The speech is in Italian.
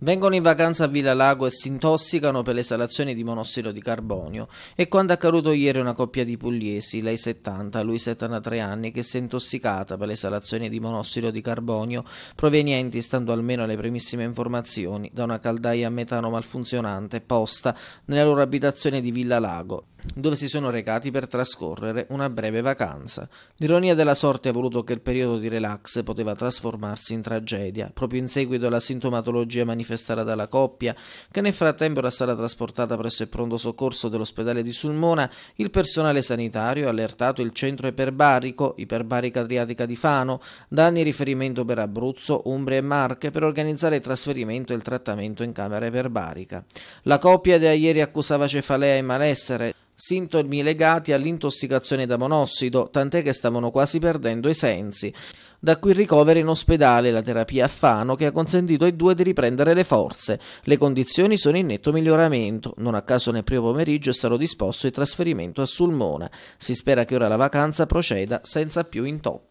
Vengono in vacanza a Villa Lago e si intossicano per le esalazioni di monossido di carbonio. E quando è accaduto ieri una coppia di pugliesi, lei 70, lui 73 anni, che si è intossicata per le esalazioni di monossido di carbonio provenienti, stando almeno alle primissime informazioni, da una caldaia a metano malfunzionante posta nella loro abitazione di Villa Lago dove si sono recati per trascorrere una breve vacanza. L'ironia della sorte ha voluto che il periodo di relax poteva trasformarsi in tragedia, proprio in seguito alla sintomatologia manifestata dalla coppia, che nel frattempo era stata trasportata presso il pronto soccorso dell'ospedale di Sulmona, il personale sanitario ha allertato il centro iperbarico, Iperbarica Adriatica di Fano, da anni riferimento per Abruzzo, Umbria e Marche per organizzare il trasferimento e il trattamento in camera iperbarica. La coppia da ieri accusava cefalea e malessere, sintomi legati all'intossicazione da monossido, tant'è che stavano quasi perdendo i sensi. Da qui il ricovero in ospedale, la terapia a Fano, che ha consentito ai due di riprendere le forze. Le condizioni sono in netto miglioramento. Non a caso nel primo pomeriggio è stato disposto il trasferimento a Sulmona. Si spera che ora la vacanza proceda senza più intoppi.